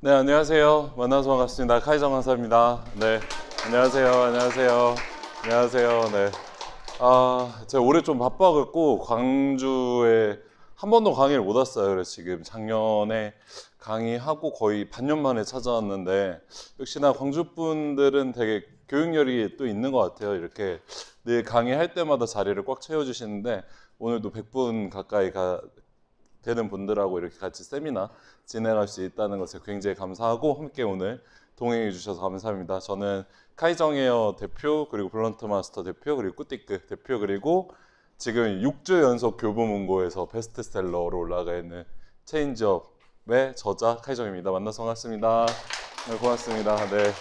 네, 안녕하세요. 만나서 반갑습니다. 카이정 강사입니다. 네, 안녕하세요. 안녕하세요. 안녕하세요. 네. 아, 제가 올해 좀 바빠갖고 광주에 한 번도 강의를 못 왔어요. 그래서 지금 작년에 강의하고 거의 반년 만에 찾아왔는데 역시나 광주 분들은 되게 교육열이 또 있는 것 같아요. 이렇게 늘 강의할 때마다 자리를 꽉 채워주시는데 오늘도 100분 가까이 가, 되는 분들하고 이렇게 같이 세미나 진행할 수 있다는 것에 굉장히 감사하고 함께 오늘 동행해 주셔서 감사합니다. 저는 카이정에어 대표 그리고 블런트 마스터 대표 그리고 꾸띠크 대표 그리고 지금 6주 연속 교보문고에서 베스트셀러로 올라가 있는 체인지업의 저자 카이정입니다. 만나서 반갑습니다. 네, 고맙습니다. 네.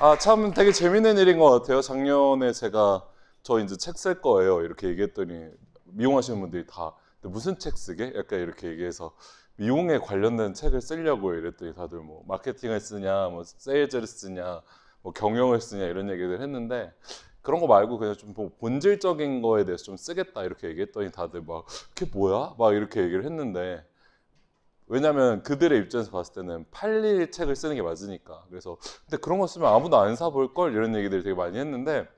아, 참 되게 재밌는 일인 것 같아요. 작년에 제가 저 이제 책 쓸 거예요. 이렇게 얘기했더니 미용하시는 분들이 다 무슨 책 쓰게? 약간 이렇게 얘기해서 미용에 관련된 책을 쓰려고 이랬더니 다들 뭐 마케팅을 쓰냐, 뭐 세일즈를 쓰냐, 뭐 경영을 쓰냐 이런 얘기를 했는데 그런 거 말고 그냥 좀뭐 본질적인 거에 대해서 좀 쓰겠다 이렇게 얘기했더니 다들 막 그게 뭐야? 막 이렇게 얘기를 했는데 왜냐면 그들의 입장에서 봤을 때는 팔릴 책을 쓰는 게 맞으니까 그래서 근데 그런 거 쓰면 아무도 안 사볼 걸 이런 얘기들 되게 많이 했는데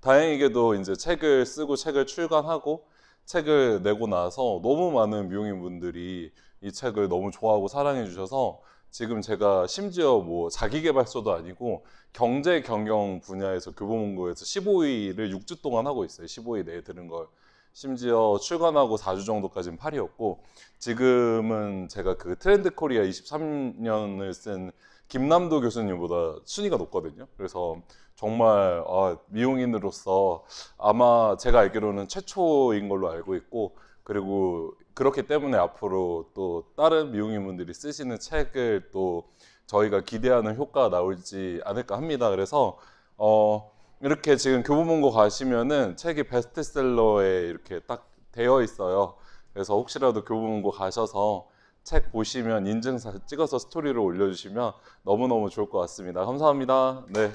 다행히게도 이제 책을 쓰고 책을 출간하고 책을 내고 나서 너무 많은 미용인분들이 이 책을 너무 좋아하고 사랑해 주셔서 지금 제가 심지어 뭐 자기개발서도 아니고 경제 경영 분야에서 교보문고에서 15위를 6주 동안 하고 있어요. 15위 내에 들은 걸. 심지어 출간하고 4주 정도까지는 8위였고 지금은 제가 그 트렌드 코리아 23년을 쓴 김남도 교수님보다 순위가 높거든요. 그래서 정말 아, 미용인으로서 아마 제가 알기로는 최초인 걸로 알고 있고 그리고 그렇기 때문에 앞으로 또 다른 미용인분들이 쓰시는 책을 또 저희가 기대하는 효과가 나올지 않을까 합니다. 그래서 어, 이렇게 지금 교보문고 가시면은 책이 베스트셀러에 이렇게 딱 되어 있어요. 그래서 혹시라도 교보문고 가셔서 책 보시면 인증사 찍어서 스토리를 올려주시면 너무너무 좋을 것 같습니다. 감사합니다. 네.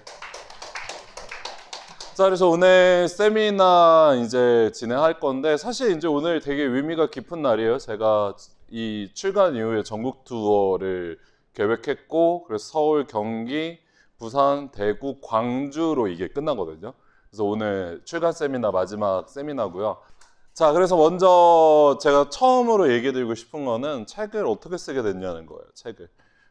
자, 그래서 오늘 세미나 이제 진행할 건데 사실 이제 오늘 되게 의미가 깊은 날이에요. 제가 이 출간 이후에 전국 투어를 계획했고 그래서 서울, 경기, 부산, 대구, 광주로 이게 끝나거든요. 그래서 오늘 출간 세미나 마지막 세미나고요. 자, 그래서 먼저 제가 처음으로 얘기 드리고 싶은 거는 책을 어떻게 쓰게 됐냐는 거예요, 책을.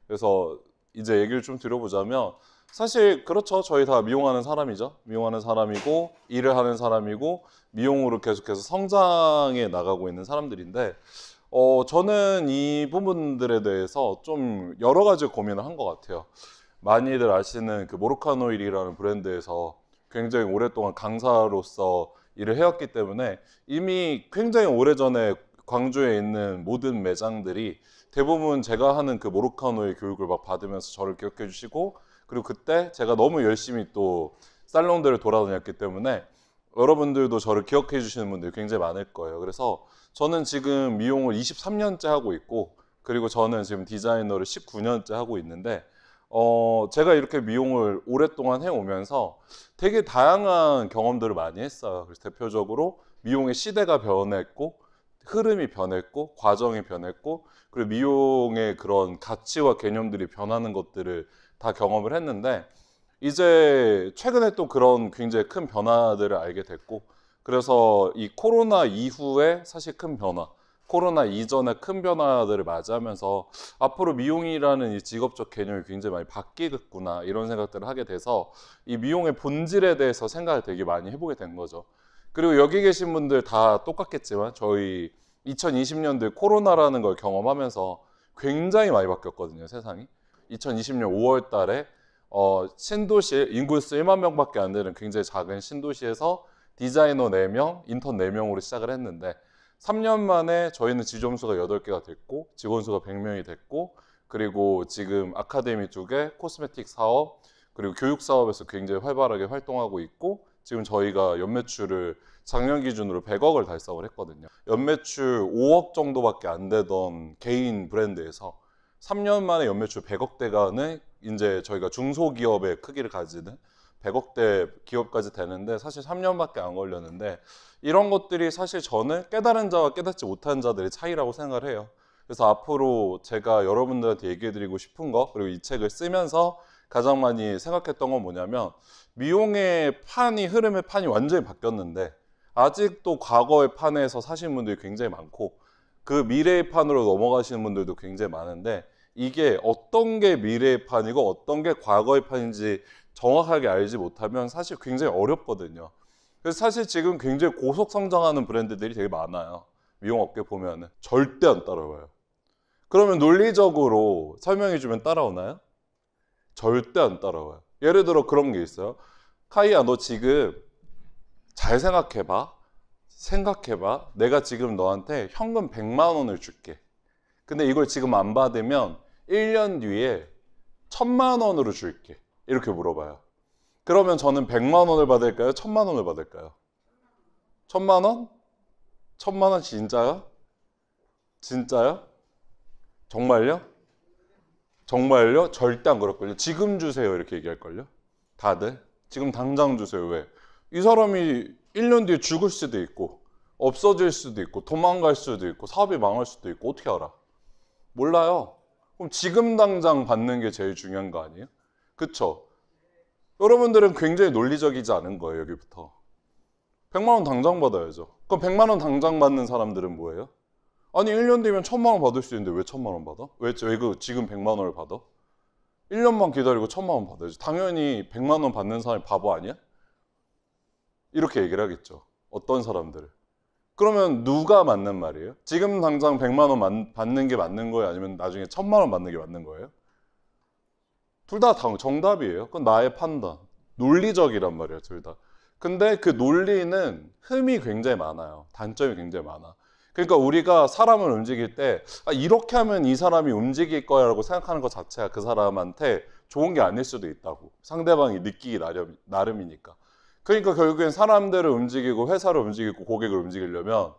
그래서 이제 얘기를 좀 드려보자면 사실 그렇죠. 저희 다 미용하는 사람이죠. 미용하는 사람이고 일을 하는 사람이고 미용으로 계속해서 성장해 나가고 있는 사람들인데 어, 저는 이 부분들에 대해서 좀 여러 가지 고민을 한 것 같아요. 많이들 아시는 그 모로카노일이라는 브랜드에서 굉장히 오랫동안 강사로서 일을 해왔기 때문에 이미 굉장히 오래전에 광주에 있는 모든 매장들이 대부분 제가 하는 그 모로카노의 교육을 막 받으면서 저를 기억해 주시고 그리고 그때 제가 너무 열심히 또 살롱들을 돌아다녔기 때문에 여러분들도 저를 기억해 주시는 분들이 굉장히 많을 거예요. 그래서 저는 지금 미용을 23년째 하고 있고 그리고 저는 지금 디자이너를 19년째 하고 있는데 어, 제가 이렇게 미용을 오랫동안 해오면서 되게 다양한 경험들을 많이 했어요. 그래서 대표적으로 미용의 시대가 변했고, 흐름이 변했고, 과정이 변했고, 그리고 미용의 그런 가치와 개념들이 변하는 것들을 다 경험을 했는데, 이제 최근에 또 그런 굉장히 큰 변화들을 알게 됐고, 그래서 이 코로나 이후에 사실 큰 변화, 코로나 이전의 큰 변화들을 맞이하면서 앞으로 미용이라는 이 직업적 개념이 굉장히 많이 바뀌겠구나 이런 생각들을 하게 돼서 이 미용의 본질에 대해서 생각을 되게 많이 해보게 된 거죠. 그리고 여기 계신 분들 다 똑같겠지만 저희 2020년도에 코로나라는 걸 경험하면서 굉장히 많이 바뀌었거든요, 세상이. 2020년 5월 달에 어, 신도시 인구수 1만 명밖에 안 되는 굉장히 작은 신도시에서 디자이너 4명, 인턴 4명으로 시작을 했는데 3년 만에 저희는 지점수가 8개가 됐고 직원수가 100명이 됐고 그리고 지금 아카데미 두 개, 코스메틱 사업, 그리고 교육 사업에서 굉장히 활발하게 활동하고 있고 지금 저희가 연매출을 작년 기준으로 100억을 달성을 했거든요. 연매출 5억 정도밖에 안 되던 개인 브랜드에서 3년 만에 연매출 100억대간의 이제 저희가 중소기업의 크기를 가지는 100억대 기업까지 되는데 사실 3년밖에 안 걸렸는데 이런 것들이 사실 저는 깨달은 자와 깨닫지 못한 자들의 차이라고 생각을 해요. 그래서 앞으로 제가 여러분들한테 얘기해드리고 싶은 거 그리고 이 책을 쓰면서 가장 많이 생각했던 건 뭐냐면 미용의 판이 흐름의 판이 완전히 바뀌었는데 아직도 과거의 판에서 사신 분들이 굉장히 많고 그 미래의 판으로 넘어가시는 분들도 굉장히 많은데 이게 어떤 게 미래의 판이고 어떤 게 과거의 판인지 정확하게 알지 못하면 사실 굉장히 어렵거든요. 그래서 사실 지금 굉장히 고속 성장하는 브랜드들이 되게 많아요. 미용 업계 보면은 절대 안 따라와요. 그러면 논리적으로 설명해 주면 따라오나요? 절대 안 따라와요. 예를 들어 그런 게 있어요. 카이야 너 지금 잘 생각해 봐. 생각해 봐. 내가 지금 너한테 현금 100만 원을 줄게. 근데 이걸 지금 안 받으면 1년 뒤에 1000만 원으로 줄게. 이렇게 물어봐요. 그러면 저는 100만 원을 받을까요? 1000만 원을 받을까요? 1000만 원? 1000만 원 진짜요? 진짜요? 정말요? 정말요? 절대 안 그럴걸요. 지금 주세요. 이렇게 얘기할걸요. 다들. 지금 당장 주세요. 왜? 이 사람이 1년 뒤에 죽을 수도 있고, 없어질 수도 있고, 도망갈 수도 있고, 사업이 망할 수도 있고, 어떻게 알아? 몰라요. 그럼 지금 당장 받는 게 제일 중요한 거 아니에요? 그렇죠 여러분들은 굉장히 논리적이지 않은 거예요, 여기부터. 100만 원 당장 받아야죠. 그럼 100만 원 당장 받는 사람들은 뭐예요? 아니, 1년 뒤면 1000만 원 받을 수 있는데 왜 1000만 원 받아? 왜, 왜 그, 지금 100만 원을 받아? 1년만 기다리고 1000만 원 받아야지. 당연히 100만 원 받는 사람이 바보 아니야? 이렇게 얘기를 하겠죠. 어떤 사람들을. 그러면 누가 맞는 말이에요? 지금 당장 100만 원 받는 게 맞는 거예요? 아니면 나중에 1000만 원 받는 게 맞는 거예요? 둘다 정답이에요. 그건 나의 판단. 논리적이란 말이에요, 둘 다. 근데 그 논리는 흠이 굉장히 많아요. 단점이 굉장히 많아. 그러니까 우리가 사람을 움직일 때 아, 이렇게 하면 이 사람이 움직일 거야라고 생각하는 것 자체가 그 사람한테 좋은 게 아닐 수도 있다고 상대방이 느끼기 나름, 나름이니까. 그러니까 결국엔 사람들을 움직이고 회사를 움직이고 고객을 움직이려면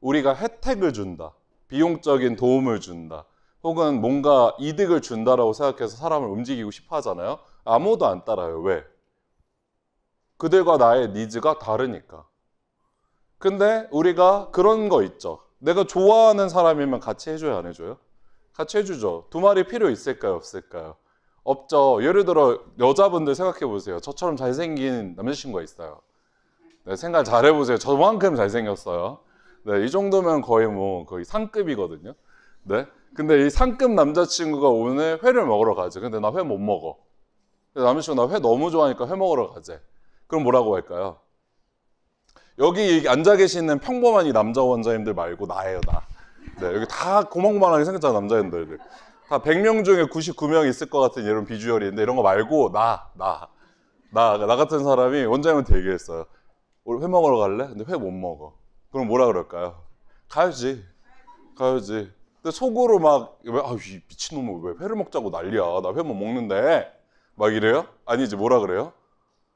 우리가 혜택을 준다, 비용적인 도움을 준다, 혹은 뭔가 이득을 준다라고 생각해서 사람을 움직이고 싶어 하잖아요. 아무도 안 따라요. 왜? 그들과 나의 니즈가 다르니까. 근데 우리가 그런 거 있죠. 내가 좋아하는 사람이면 같이 해줘요, 안 해줘요? 같이 해주죠. 두 마리 필요 있을까요, 없을까요? 없죠. 예를 들어 여자분들 생각해 보세요. 저처럼 잘생긴 남자친구가 있어요. 네, 생각 잘 해보세요. 저만큼 잘생겼어요. 네, 이 정도면 거의 뭐 거의 상급이거든요. 네. 근데 이 상급 남자친구가 오늘 회를 먹으러 가지. 근데 나 회 못 먹어. 남자친구 나회 너무 좋아하니까 회 먹으러 가재 그럼 뭐라고 할까요? 여기 앉아 계시는 평범한 이 남자 원장님들 말고 나예요, 나. 네, 여기 다 고만고만하게 생겼잖아, 남자인들. 다 100명 중에 99명 있을 것 같은 이런 비주얼인데 이런 거 말고 나, 나. 나, 나 같은 사람이 원장님한테 얘기했어요. 오늘 회 먹으러 갈래? 근데 회 못 먹어. 그럼 뭐라 그럴까요? 가야지. 가야지. 근데 속으로 막, 아유, 미친놈 을왜 회를 먹자고 난리야. 나 회 못 먹는데. 막 이래요? 아니, 지 뭐라 그래요?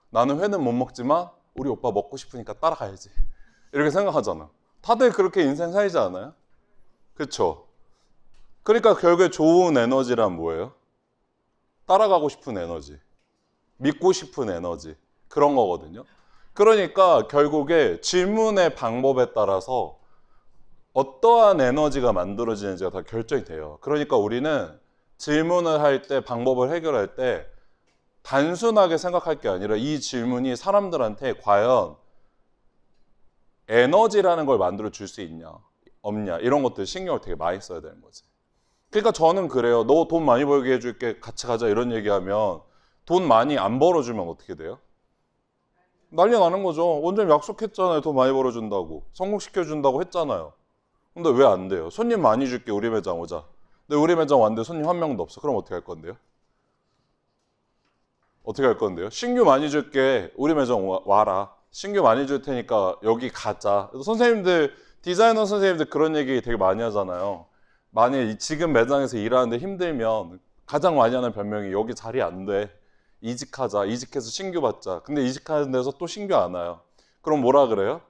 나는 회는 못 먹지만 우리 오빠 먹고 싶으니까 따라가야지. 이렇게 생각하잖아. 다들 그렇게 인생 살지 않아요? 그쵸? 그러니까 결국에 좋은 에너지란 뭐예요? 따라가고 싶은 에너지. 믿고 싶은 에너지. 그런 거거든요. 그러니까 결국에 질문의 방법에 따라서 어떠한 에너지가 만들어지는지가 다 결정이 돼요. 그러니까 우리는 질문을 할 때 방법을 해결할 때 단순하게 생각할 게 아니라 이 질문이 사람들한테 과연 에너지라는 걸 만들어 줄 수 있냐, 없냐 이런 것들 신경을 되게 많이 써야 되는 거지. 그러니까 저는 그래요. 너 돈 많이 벌게 해줄게. 같이 가자. 이런 얘기하면 돈 많이 안 벌어주면 어떻게 돼요? 난리 나는 거죠. 원전 약속했잖아요. 돈 많이 벌어준다고. 성공시켜준다고 했잖아요. 근데 왜 안 돼요? 손님 많이 줄게 우리 매장 오자. 근데 우리 매장 왔는데 손님 한 명도 없어. 그럼 어떻게 할 건데요? 어떻게 할 건데요? 신규 많이 줄게 우리 매장 와라. 신규 많이 줄 테니까 여기 가자. 선생님들 디자이너 선생님들 그런 얘기 되게 많이 하잖아요. 만약 지금 매장에서 일하는데 힘들면 가장 많이 하는 변명이 여기 자리 안 돼. 이직하자. 이직해서 신규 받자. 근데 이직하는 데서 또 신규 안 와요. 그럼 뭐라 그래요?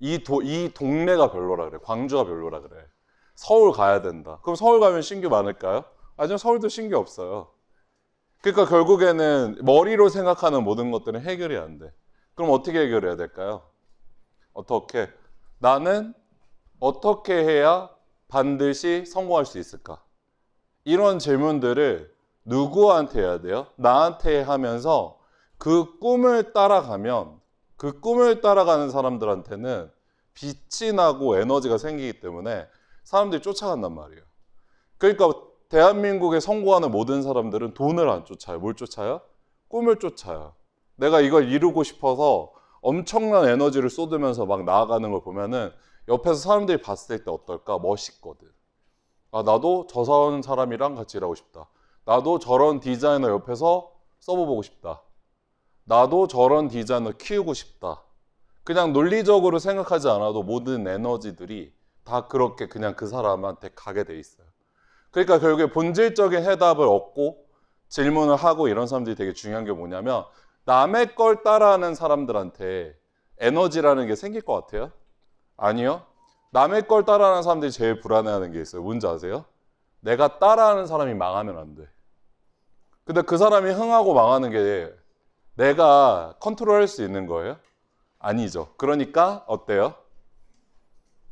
이, 도, 이 동네가 별로라 그래. 광주가 별로라 그래. 서울 가야 된다. 그럼 서울 가면 신규 많을까요? 아니요, 서울도 신규 없어요. 그러니까 결국에는 머리로 생각하는 모든 것들은 해결이 안 돼. 그럼 어떻게 해결해야 될까요? 어떻게? 나는 어떻게 해야 반드시 성공할 수 있을까? 이런 질문들을 누구한테 해야 돼요? 나한테 하면서 그 꿈을 따라가면 그 꿈을 따라가는 사람들한테는 빛이 나고 에너지가 생기기 때문에 사람들이 쫓아간단 말이에요. 그러니까 대한민국에 성공하는 모든 사람들은 돈을 안 쫓아요. 뭘 쫓아요? 꿈을 쫓아요. 내가 이걸 이루고 싶어서 엄청난 에너지를 쏟으면서 막 나아가는 걸 보면은 옆에서 사람들이 봤을 때 어떨까? 멋있거든. 아, 나도 저 사원 사람이랑 같이 일하고 싶다. 나도 저런 디자이너 옆에서 써보고 싶다. 나도 저런 디자인을 키우고 싶다. 그냥 논리적으로 생각하지 않아도 모든 에너지들이 다 그렇게 그냥 그 사람한테 가게 돼 있어요. 그러니까 결국에 본질적인 해답을 얻고 질문을 하고 이런 사람들이 되게 중요한 게 뭐냐면 남의 걸 따라하는 사람들한테 에너지라는 게 생길 것 같아요? 아니요. 남의 걸 따라하는 사람들이 제일 불안해하는 게 있어요. 뭔지 아세요? 내가 따라하는 사람이 망하면 안 돼. 근데 그 사람이 흥하고 망하는 게 내가 컨트롤할 수 있는 거예요? 아니죠. 그러니까 어때요?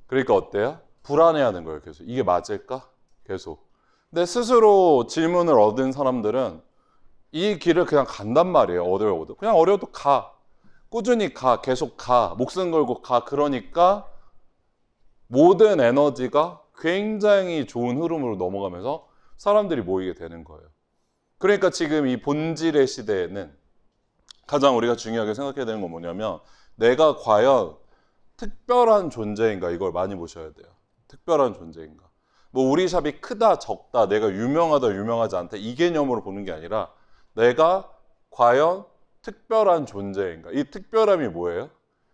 그러니까 어때요? 불안해하는 거예요. 계속 이게 맞을까? 계속. 근데 스스로 질문을 얻은 사람들은 이 길을 그냥 간단 말이에요. 어려워도 그냥 어려워도 가. 꾸준히 가. 계속 가. 목숨 걸고 가. 그러니까 모든 에너지가 굉장히 좋은 흐름으로 넘어가면서 사람들이 모이게 되는 거예요. 그러니까 지금 이 본질의 시대에는 가장 우리가 중요하게 생각해야 되는 건 뭐냐면 내가 과연 특별한 존재인가 이걸 많이 보셔야 돼요. 특별한 존재인가. 뭐 우리 샵이 크다 적다 내가 유명하다 유명하지 않다 이 개념으로 보는 게 아니라 내가 과연 특별한 존재인가. 이 특별함이 뭐예요?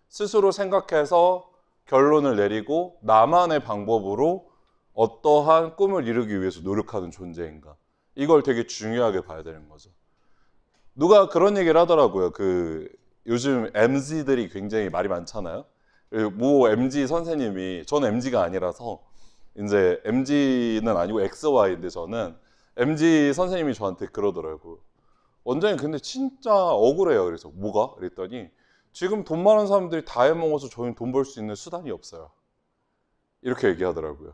스스로 생각해서 결론을 내리고 나만의 방법으로 어떠한 꿈을 이루기 위해서 노력하는 존재인가. 이걸 되게 중요하게 봐야 되는 거죠. 누가 그런 얘기를 하더라고요. 그 요즘 MZ들이 굉장히 말이 많잖아요. 그 모 MZ 선생님이 저는 MZ가 아니라서 이제 MZ는 아니고 XY인데 저는 MZ 선생님이 저한테 그러더라고요. 원장님 근데 진짜 억울해요. 그래서 뭐가? 그랬더니 지금 돈 많은 사람들이 다 해먹어서 저희는 돈 벌 수 있는 수단이 없어요. 이렇게 얘기하더라고요.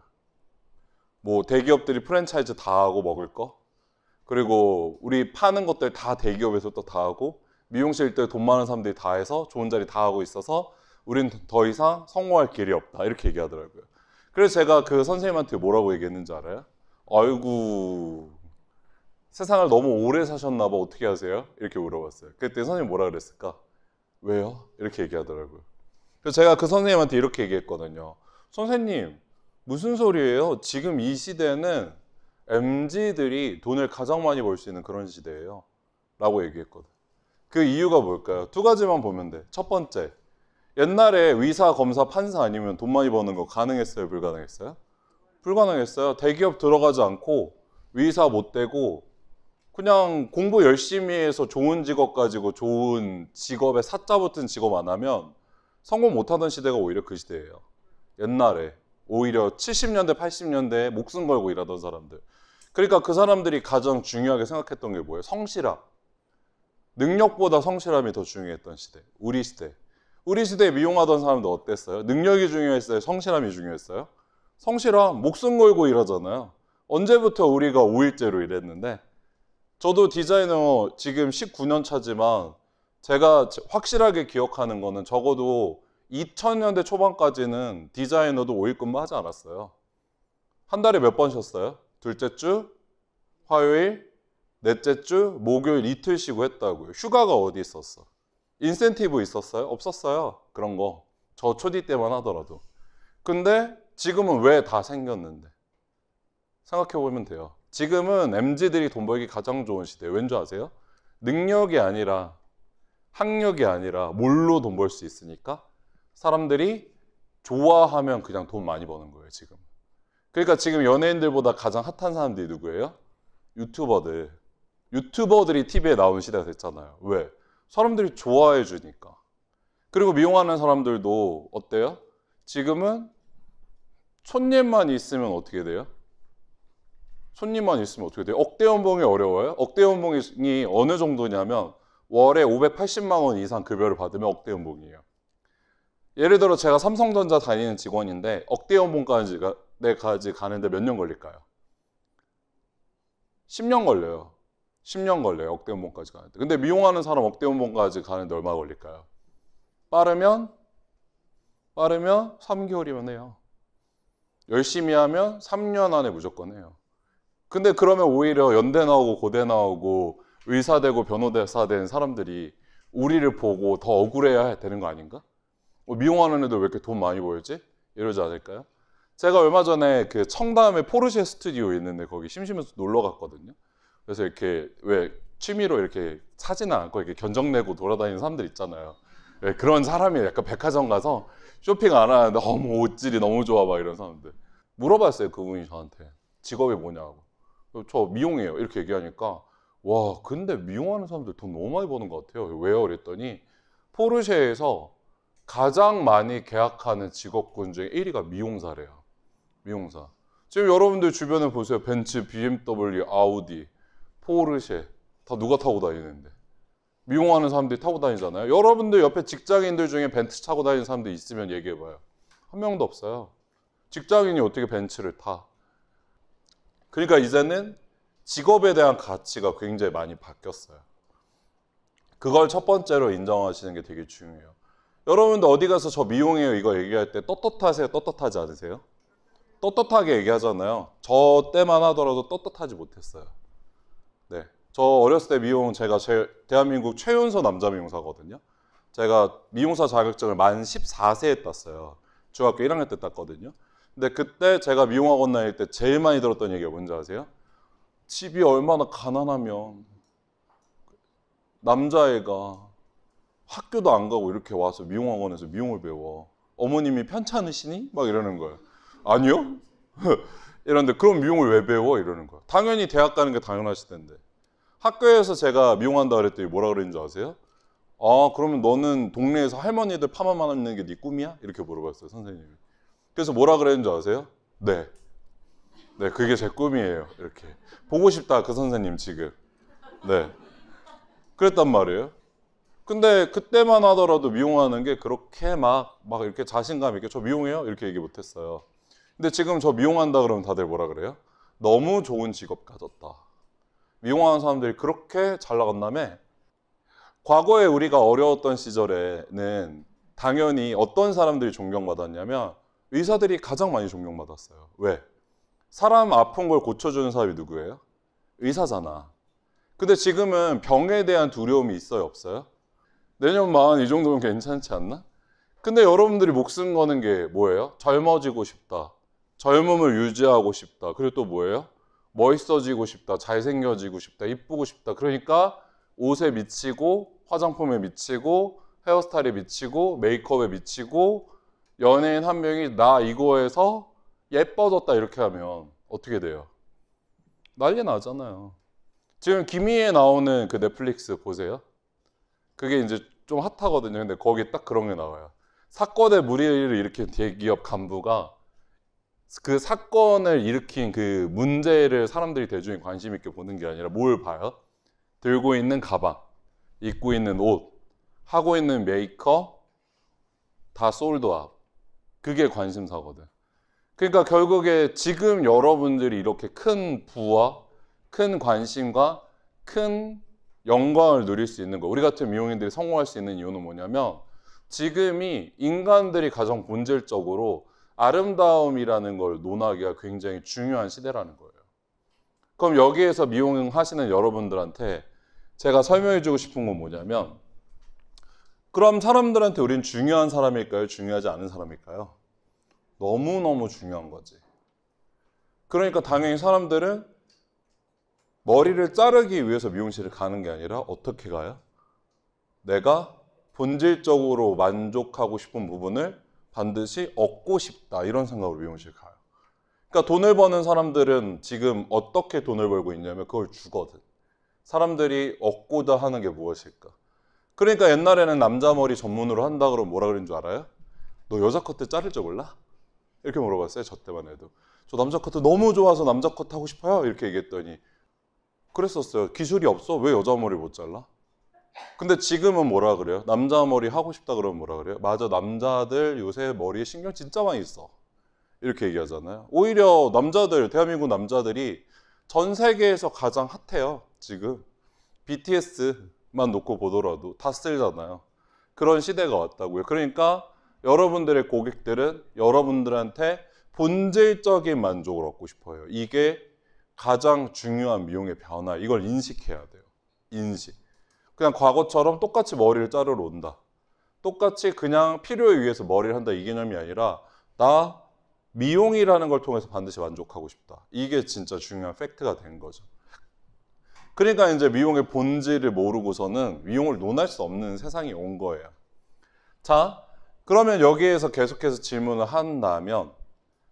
뭐 대기업들이 프랜차이즈 다 하고 먹을 거 그리고 우리 파는 것들 다 대기업에서 또 다 하고 미용실 때 돈 많은 사람들이 다 해서 좋은 자리 다 하고 있어서 우린 더 이상 성공할 길이 없다 이렇게 얘기하더라고요. 그래서 제가 그 선생님한테 뭐라고 얘기했는지 알아요? 아이고 세상을 너무 오래 사셨나 봐 어떻게 하세요? 이렇게 물어봤어요. 그때 선생님 뭐라 그랬을까? 왜요? 이렇게 얘기하더라고요. 그래서 제가 그 선생님한테 이렇게 얘기했거든요. 선생님 무슨 소리예요? 지금 이 시대는 MZ들이 돈을 가장 많이 벌 수 있는 그런 시대예요. 라고 얘기했거든. 그 이유가 뭘까요? 두 가지만 보면 돼. 첫 번째, 옛날에 의사, 검사, 판사 아니면 돈 많이 버는 거 가능했어요? 불가능했어요? 불가능했어요. 대기업 들어가지 않고 의사 못 되고 그냥 공부 열심히 해서 좋은 직업 가지고 좋은 직업에 사짜 붙은 직업 안 하면 성공 못 하던 시대가 오히려 그 시대예요. 옛날에 오히려 70년대, 80년대에 목숨 걸고 일하던 사람들. 그러니까 그 사람들이 가장 중요하게 생각했던 게 뭐예요? 성실함. 능력보다 성실함이 더 중요했던 시대. 우리 시대. 우리 시대에 미용하던 사람도 어땠어요? 능력이 중요했어요? 성실함이 중요했어요? 성실함, 목숨 걸고 일하잖아요. 언제부터 우리가 5일째로 일했는데, 저도 디자이너 지금 19년 차지만, 제가 확실하게 기억하는 거는 적어도 2000년대 초반까지는 디자이너도 5일 근무하지 않았어요. 한 달에 몇 번 쉬었어요? 둘째 주 화요일, 넷째 주 목요일 이틀 쉬고 했다고요. 휴가가 어디 있었어? 인센티브 있었어요? 없었어요. 그런 거. 저 초디 때만 하더라도. 근데 지금은 왜 다 생겼는데? 생각해 보면 돼요. 지금은 MZ들이 돈 벌기 가장 좋은 시대. 왠지 아세요? 능력이 아니라 학력이 아니라 뭘로 돈 벌 수 있으니까 사람들이 좋아하면 그냥 돈 많이 버는 거예요, 지금. 그러니까 지금 연예인들보다 가장 핫한 사람들이 누구예요? 유튜버들. 유튜버들이 TV에 나온 시대가 됐잖아요. 왜? 사람들이 좋아해 주니까. 그리고 미용하는 사람들도 어때요? 지금은 손님만 있으면 어떻게 돼요? 손님만 있으면 어떻게 돼요? 억대 연봉이 어려워요? 억대 연봉이 어느 정도냐면 월에 580만 원 이상 급여를 받으면 억대 연봉이에요. 예를 들어 제가 삼성전자 다니는 직원인데 억대 연봉까지가 때까지 가는데 몇 년 걸릴까요? 10년 걸려요. 10년 걸려요. 억대원봉까지 가는데. 근데 미용하는 사람 억대원봉까지 가는데 얼마 걸릴까요? 빠르면 빠르면 3개월이면 해요. 열심히 하면 3년 안에 무조건 해요. 근데 그러면 오히려 연대 나오고 고대 나오고 의사 되고 변호사 된 사람들이 우리를 보고 더 억울해야 되는 거 아닌가? 뭐 미용하는 애들 왜 이렇게 돈 많이 벌지? 이러지 않을까요? 제가 얼마 전에 그 청담에 포르쉐 스튜디오 있는데 거기 심심해서 놀러 갔거든요. 그래서 이렇게 왜 취미로 이렇게 사진 지 않고 이렇게 견적 내고 돌아다니는 사람들 있잖아요. 네, 그런 사람이 약간 백화점 가서 쇼핑 안 하는데 어머 옷질이 너무 좋아 막 이런 사람들 물어봤어요 그분이 저한테 직업이 뭐냐고 저 미용이에요 이렇게 얘기하니까 와 근데 미용하는 사람들 돈 너무 많이 버는 것 같아요 왜요 그랬더니 포르쉐에서 가장 많이 계약하는 직업군 중에 1위가 미용사래요 미용사. 지금 여러분들 주변에 보세요. 벤츠, BMW, 아우디, 포르쉐 다 누가 타고 다니는데 미용하는 사람들이 타고 다니잖아요. 여러분들 옆에 직장인들 중에 벤츠 타고 다니는 사람들 있으면 얘기해봐요. 한 명도 없어요. 직장인이 어떻게 벤츠를 타? 그러니까 이제는 직업에 대한 가치가 굉장히 많이 바뀌었어요. 그걸 첫 번째로 인정하시는 게 되게 중요해요. 여러분들 어디 가서 저 미용해요 이거 얘기할 때 떳떳하세요? 떳떳하지 않으세요? 떳떳하게 얘기하잖아요. 저 때만 하더라도 떳떳하지 못했어요. 네. 저 어렸을 때 미용 제가 제, 대한민국 최연소 남자 미용사거든요. 제가 미용사 자격증을 만 14세에 땄어요. 중학교 1학년 때 땄거든요. 근데 그때 제가 미용학원 다닐 때 제일 많이 들었던 얘기가 뭔지 아세요? 집이 얼마나 가난하면 남자애가 학교도 안 가고 이렇게 와서 미용학원에서 미용을 배워. 어머님이 편찮으시니? 막 이러는 거예요. 아니요? 이런데 그럼 미용을 왜 배워? 이러는 거야. 당연히 대학 가는 게 당연하실 텐데. 학교에서 제가 미용한다 그랬더니 뭐라 그러는 줄 아세요? 아 그러면 너는 동네에서 할머니들 파마만 하는 게 네 꿈이야? 이렇게 물어봤어요 선생님이. 그래서 뭐라 그랬는 줄 아세요? 네. 네 그게 제 꿈이에요. 이렇게. 보고 싶다 그 선생님 지금. 네. 그랬단 말이에요. 근데 그때만 하더라도 미용하는 게 그렇게 막, 막 이렇게 자신감 있게 저 미용해요? 이렇게 얘기 못했어요. 근데 지금 저 미용한다 그러면 다들 뭐라 그래요? 너무 좋은 직업 가졌다. 미용하는 사람들이 그렇게 잘 나간다며 과거에 우리가 어려웠던 시절에는 당연히 어떤 사람들이 존경받았냐면 의사들이 가장 많이 존경받았어요. 왜? 사람 아픈 걸 고쳐주는 사람이 누구예요? 의사잖아. 근데 지금은 병에 대한 두려움이 있어요, 없어요? 내년만 이 정도면 괜찮지 않나? 근데 여러분들이 목숨 거는 게 뭐예요? 젊어지고 싶다. 젊음을 유지하고 싶다. 그리고 또 뭐예요? 멋있어지고 싶다. 잘생겨지고 싶다. 이쁘고 싶다. 그러니까 옷에 미치고 화장품에 미치고 헤어스타일에 미치고 메이크업에 미치고 연예인 한 명이 나 이거에서 예뻐졌다 이렇게 하면 어떻게 돼요? 난리 나잖아요. 지금 김희애 나오는 그 넷플릭스 보세요. 그게 이제 좀 핫하거든요. 근데 거기 딱 그런 게 나와요. 사건의 무리를 일으킨 대기업 간부가 그 사건을 일으킨 그 문제를 사람들이 대중이 관심 있게 보는 게 아니라 뭘 봐요? 들고 있는 가방, 입고 있는 옷, 하고 있는 메이커 다솔드아 그게 관심사거든. 그러니까 결국에 지금 여러분들이 이렇게 큰 부와 큰 관심과 큰 영광을 누릴 수 있는 거. 우리 같은 미용인들이 성공할 수 있는 이유는 뭐냐면 지금이 인간들이 가장 본질적으로 아름다움이라는 걸 논하기가 굉장히 중요한 시대라는 거예요. 그럼 여기에서 미용하시는 여러분들한테 제가 설명해 주고 싶은 건 뭐냐면 그럼 사람들한테 우린 중요한 사람일까요? 중요하지 않은 사람일까요? 너무너무 중요한 거지. 그러니까 당연히 사람들은 머리를 자르기 위해서 미용실을 가는 게 아니라 어떻게 가요? 내가 본질적으로 만족하고 싶은 부분을 반드시 얻고 싶다 이런 생각으로 미용실 가요. 그러니까 돈을 버는 사람들은 지금 어떻게 돈을 벌고 있냐면 그걸 주거든. 사람들이 얻고자 하는 게 무엇일까? 그러니까 옛날에는 남자 머리 전문으로 한다 그러면 뭐라 그런 줄 알아요? 너 여자 커트 자를 줄 몰라? 이렇게 물어봤어요. 저 때만 해도. 저 남자 커트 너무 좋아서 남자 커트 하고 싶어요. 이렇게 얘기했더니 그랬었어요. 기술이 없어. 왜 여자 머리 못 잘라? 근데 지금은 뭐라 그래요? 남자 머리 하고 싶다 그러면 뭐라 그래요? 맞아, 남자들 요새 머리에 신경 진짜 많이 있어. 이렇게 얘기하잖아요. 오히려 남자들, 대한민국 남자들이 전 세계에서 가장 핫해요, 지금. BTS만 놓고 보더라도 다 쓸잖아요. 그런 시대가 왔다고요. 그러니까 여러분들의 고객들은 여러분들한테 본질적인 만족을 얻고 싶어요. 이게 가장 중요한 미용의 변화. 이걸 인식해야 돼요. 인식. 그냥 과거처럼 똑같이 머리를 자르러 온다. 똑같이 그냥 필요에 의해서 머리를 한다 이 개념이 아니라 나 미용이라는 걸 통해서 반드시 만족하고 싶다. 이게 진짜 중요한 팩트가 된 거죠. 그러니까 이제 미용의 본질을 모르고서는 미용을 논할 수 없는 세상이 온 거예요. 자, 그러면 여기에서 계속해서 질문을 한다면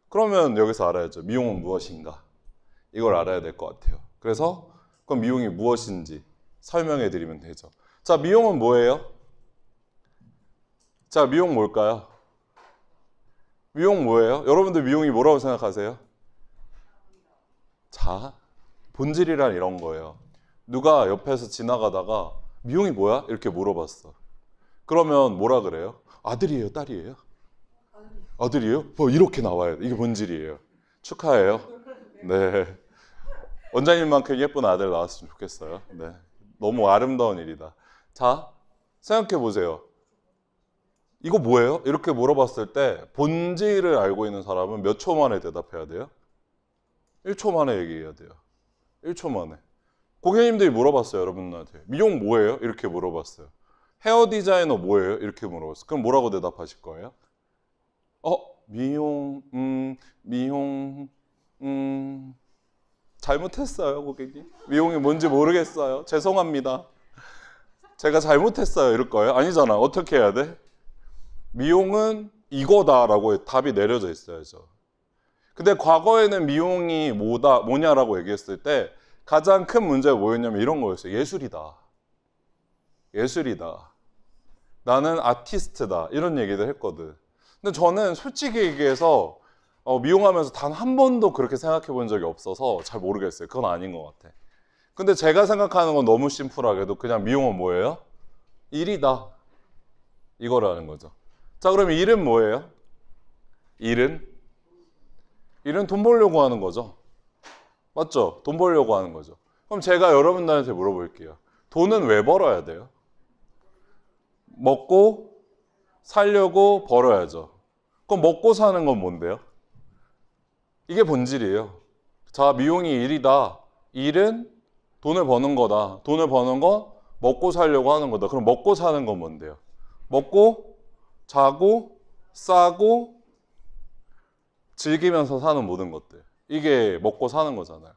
그러면 여기서 알아야죠. 미용은 무엇인가? 이걸 알아야 될 것 같아요. 그래서 그럼 미용이 무엇인지 설명해 드리면 되죠. 자, 미용은 뭐예요? 자, 미용 뭘까요? 미용 뭐예요? 여러분들 미용이 뭐라고 생각하세요? 자, 본질이란 이런 거예요. 누가 옆에서 지나가다가 미용이 뭐야? 이렇게 물어봤어. 그러면 뭐라 그래요? 아들이에요, 딸이에요? 아들이에요? 뭐 이렇게 나와요. 이게 본질이에요. 축하해요. 네. 원장님만큼 예쁜 아들 나왔으면 좋겠어요. 네. 너무 아름다운 일이다. 자, 생각해 보세요. 이거 뭐예요? 이렇게 물어봤을 때 본질을 알고 있는 사람은 몇 초 만에 대답해야 돼요? 1초 만에 얘기해야 돼요. 1초 만에. 고객님들이 물어봤어요, 여러분한테. 들 미용 뭐예요? 이렇게 물어봤어요. 헤어 디자이너 뭐예요? 이렇게 물어봤어요. 그럼 뭐라고 대답하실 거예요? 어, 미용, 음, 미용, 음, 잘못했어요, 고객님. 미용이 뭔지 모르겠어요. 죄송합니다. 제가 잘못했어요. 이럴 거예요. 아니잖아. 어떻게 해야 돼? 미용은 이거다라고 답이 내려져 있어야죠. 근데 과거에는 미용이 뭐다, 뭐냐라고 얘기했을 때 가장 큰 문제가 뭐였냐면 이런 거였어요. 예술이다. 예술이다. 나는 아티스트다. 이런 얘기도 했거든. 근데 저는 솔직히 얘기해서 어, 미용하면서 단 한 번도 그렇게 생각해 본 적이 없어서 잘 모르겠어요. 그건 아닌 것 같아. 근데 제가 생각하는 건 너무 심플하게도 그냥 미용은 뭐예요? 일이다. 이거라는 거죠. 자, 그럼 러 일은 뭐예요? 일은? 일은 돈 벌려고 하는 거죠. 맞죠? 돈 벌려고 하는 거죠. 그럼 제가 여러분들한테 물어볼게요. 돈은 왜 벌어야 돼요? 먹고 살려고 벌어야죠. 그럼 먹고 사는 건 뭔데요? 이게 본질이에요. 자, 미용이 일이다. 일은 돈을 버는 거다. 돈을 버는 건 먹고 살려고 하는 거다. 그럼 먹고 사는 건 뭔데요? 먹고, 자고, 싸고, 즐기면서 사는 모든 것들. 이게 먹고 사는 거잖아요.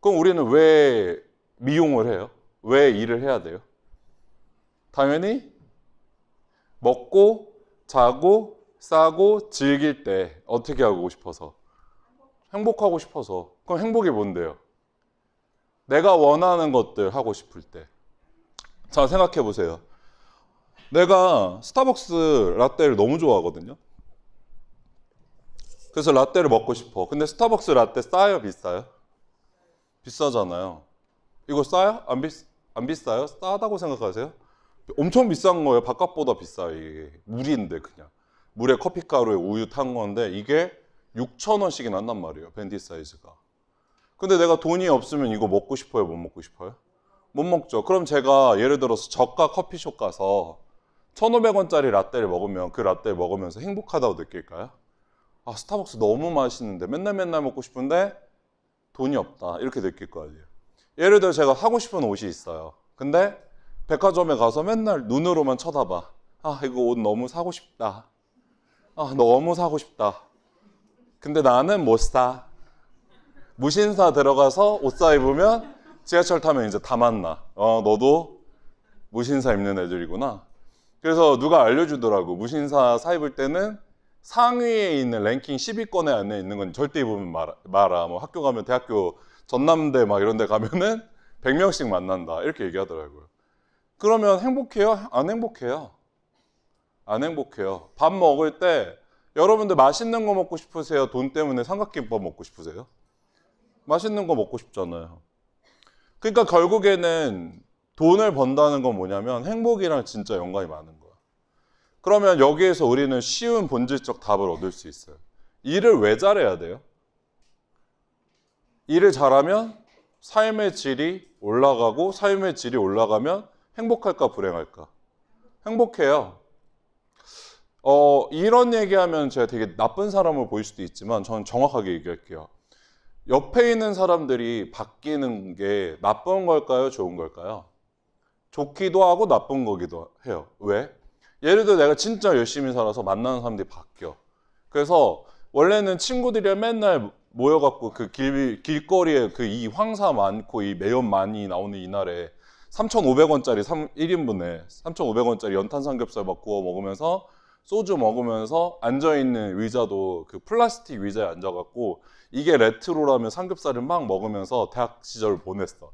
그럼 우리는 왜 미용을 해요? 왜 일을 해야 돼요? 당연히 먹고, 자고, 싸고, 즐길 때 어떻게 하고 싶어서? 행복하고 싶어서. 그럼 행복이 뭔데요? 내가 원하는 것들 하고 싶을 때. 자, 생각해 보세요. 내가 스타벅스 라떼를 너무 좋아하거든요. 그래서 라떼를 먹고 싶어. 근데 스타벅스 라떼 싸요, 비싸요? 비싸잖아요. 이거 싸요? 안, 비, 안 비싸요? 싸다고 생각하세요? 엄청 비싼 거예요. 바깥보다 비싸요, 이게. 물인데, 그냥. 물에 커피가루에 우유 탄 건데, 이게 6천원씩이 난단 말이에요. 밴디 사이즈가. 근데 내가 돈이 없으면 이거 먹고 싶어요? 못 먹고 싶어요? 못 먹죠. 그럼 제가 예를 들어서 저가 커피숍 가서 1,500원짜리 라떼를 먹으면 그 라떼를 먹으면서 행복하다고 느낄까요? 아, 스타벅스 너무 맛있는데 맨날 맨날 먹고 싶은데 돈이 없다. 이렇게 느낄 거 아니에요. 예를 들어 제가 사고 싶은 옷이 있어요. 근데 백화점에 가서 맨날 눈으로만 쳐다봐. 아, 이거 옷 너무 사고 싶다. 아, 너무 사고 싶다. 근데 나는 못 뭐 사. 무신사 들어가서 옷 사 입으면 지하철 타면 이제 다 만나. 어, 너도 무신사 입는 애들이구나. 그래서 누가 알려주더라고. 무신사 사 입을 때는 상위에 있는 랭킹 10위권에 안에 있는 건 절대 입으면 말아 라뭐 학교 가면 대학교 전남대 막 이런 데 가면은 100명씩 만난다. 이렇게 얘기하더라고요. 그러면 행복해요? 안 행복해요. 안 행복해요. 밥 먹을 때 여러분들 맛있는 거 먹고 싶으세요? 돈 때문에 삼각김밥 먹고 싶으세요? 맛있는 거 먹고 싶잖아요. 그러니까 결국에는 돈을 번다는 건 뭐냐면 행복이랑 진짜 연관이 많은 거야. 그러면 여기에서 우리는 쉬운 본질적 답을 얻을 수 있어요. 일을 왜 잘해야 돼요? 일을 잘하면 삶의 질이 올라가고 삶의 질이 올라가면 행복할까 불행할까? 행복해요. 어, 이런 얘기하면 제가 되게 나쁜 사람을 보일 수도 있지만 저는 정확하게 얘기할게요. 옆에 있는 사람들이 바뀌는 게 나쁜 걸까요? 좋은 걸까요? 좋기도 하고 나쁜 거기도 해요. 왜? 예를 들어 내가 진짜 열심히 살아서 만나는 사람들이 바뀌어. 그래서 원래는 친구들이랑 맨날 모여갖고 그 길, 길거리에 그 이 황사 많고 이 매연 많이 나오는 이날에 3,500원짜리 3, 1인분에 3,500원짜리 연탄 삼겹살 막 구워 먹으면서 소주 먹으면서 앉아있는 의자도 그 플라스틱 의자에 앉아갖고 이게 레트로라면 삼겹살을 막 먹으면서 대학 시절을 보냈어.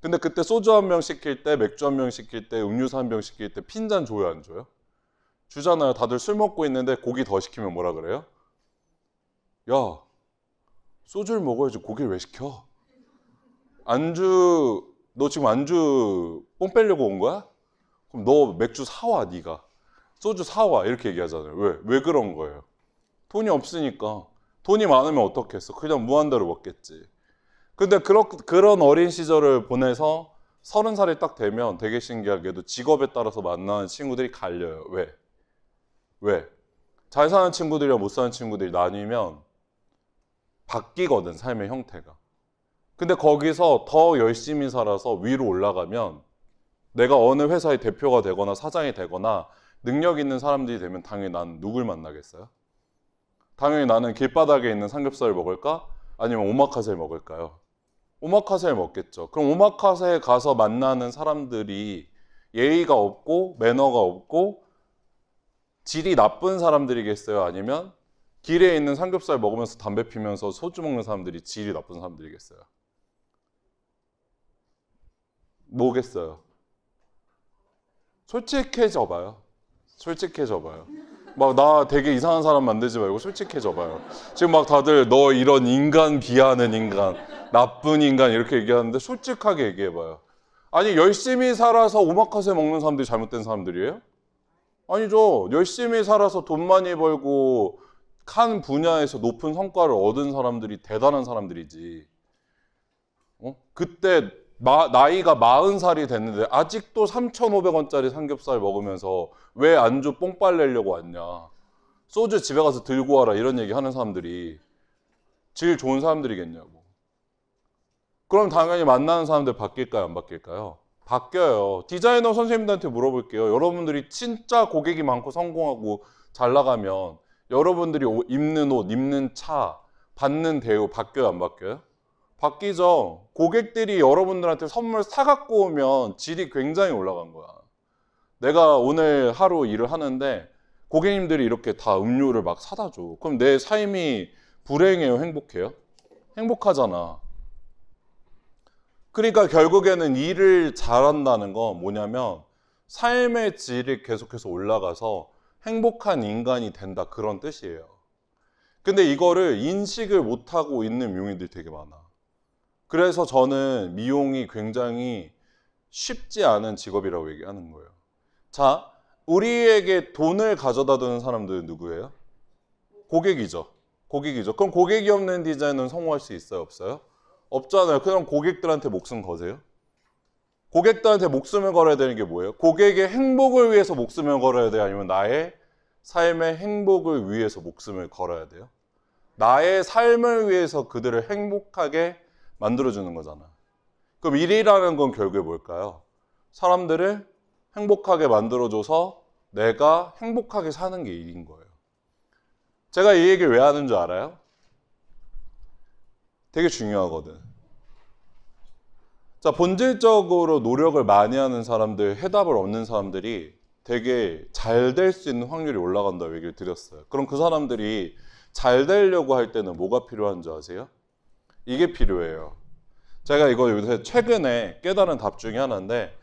근데 그때 소주 한 병 시킬 때, 맥주 한 병 시킬 때, 음료수 한 병 시킬 때 핀잔 줘요, 안 줘요? 주잖아요. 다들 술 먹고 있는데 고기 더 시키면 뭐라 그래요? 야, 소주를 먹어야지 고기를 왜 시켜? 안주, 너 지금 안주 뽕 빼려고 온 거야? 그럼 너 맥주 사와, 네가. 소주 사와 이렇게 얘기하잖아요. 왜? 왜 그런 거예요? 돈이 없으니까. 돈이 많으면 어떻겠어? 그냥 무한대로 먹겠지. 근데 그런 그런 어린 시절을 보내서 서른 살이 딱 되면 되게 신기하게도 직업에 따라서 만나는 친구들이 갈려요. 왜? 왜? 잘 사는 친구들이랑 못 사는 친구들이 나뉘면 바뀌거든, 삶의 형태가. 근데 거기서 더 열심히 살아서 위로 올라가면 내가 어느 회사의 대표가 되거나 사장이 되거나 능력 있는 사람들이 되면 당연히 난 누굴 만나겠어요? 당연히 나는 길바닥에 있는 삼겹살을 먹을까? 아니면 오마카세를 먹을까요? 오마카세를 먹겠죠. 그럼 오마카세에 가서 만나는 사람들이 예의가 없고 매너가 없고 질이 나쁜 사람들이겠어요? 아니면 길에 있는 삼겹살 먹으면서 담배 피면서 소주 먹는 사람들이 질이 나쁜 사람들이겠어요? 뭐겠어요? 솔직해져 봐요. 솔직해져 봐요. 막 나 되게 이상한 사람 만들지 말고 솔직해져 봐요. 지금 막 다들 너 이런 인간 비하는 인간, 나쁜 인간 이렇게 얘기하는데 솔직하게 얘기해 봐요. 아니 열심히 살아서 오마카세 먹는 사람들이 잘못된 사람들이에요? 아니죠. 열심히 살아서 돈 많이 벌고 한 분야에서 높은 성과를 얻은 사람들이 대단한 사람들이지. 어? 그때 마, 나이가 40살이 됐는데 아직도 3,500원짜리 삼겹살 먹으면서 왜 안주 뽕빨 내려고 왔냐. 소주 집에 가서 들고 와라 이런 얘기 하는 사람들이 질 좋은 사람들이겠냐고. 그럼 당연히 만나는 사람들 바뀔까요? 안 바뀔까요? 바뀌어요. 디자이너 선생님들한테 물어볼게요. 여러분들이 진짜 고객이 많고 성공하고 잘 나가면 여러분들이 입는 옷, 입는 차, 받는 대우 바뀌어요? 안 바뀌어요? 바뀌죠. 고객들이 여러분들한테 선물 사갖고 오면 질이 굉장히 올라간 거야. 내가 오늘 하루 일을 하는데 고객님들이 이렇게 다 음료를 막 사다 줘. 그럼 내 삶이 불행해요? 행복해요? 행복하잖아. 그러니까 결국에는 일을 잘한다는 건 뭐냐면 삶의 질이 계속해서 올라가서 행복한 인간이 된다 그런 뜻이에요. 근데 이거를 인식을 못하고 있는 용인들이 되게 많아. 그래서 저는 미용이 굉장히 쉽지 않은 직업이라고 얘기하는 거예요. 자, 우리에게 돈을 가져다 주는 사람들은 누구예요? 고객이죠. 고객이죠. 그럼 고객이 없는 디자인은 성공할 수 있어요? 없어요? 없잖아요. 그럼 고객들한테 목숨 거세요? 고객들한테 목숨을 걸어야 되는 게 뭐예요? 고객의 행복을 위해서 목숨을 걸어야 돼요? 아니면 나의 삶의 행복을 위해서 목숨을 걸어야 돼요? 나의 삶을 위해서 그들을 행복하게 만들어주는 거잖아. 그럼 일이라는 건 결국에 뭘까요? 사람들을 행복하게 만들어줘서 내가 행복하게 사는 게 일인 거예요. 제가 이 얘기를 왜 하는 줄 알아요? 되게 중요하거든. 자, 본질적으로 노력을 많이 하는 사람들, 해답을 얻는 사람들이 되게 잘 될 수 있는 확률이 올라간다고 얘기를 드렸어요. 그럼 그 사람들이 잘 되려고 할 때는 뭐가 필요한 줄 아세요? 이게 필요해요. 제가 이거 요새 최근에 깨달은 답 중에 하나인데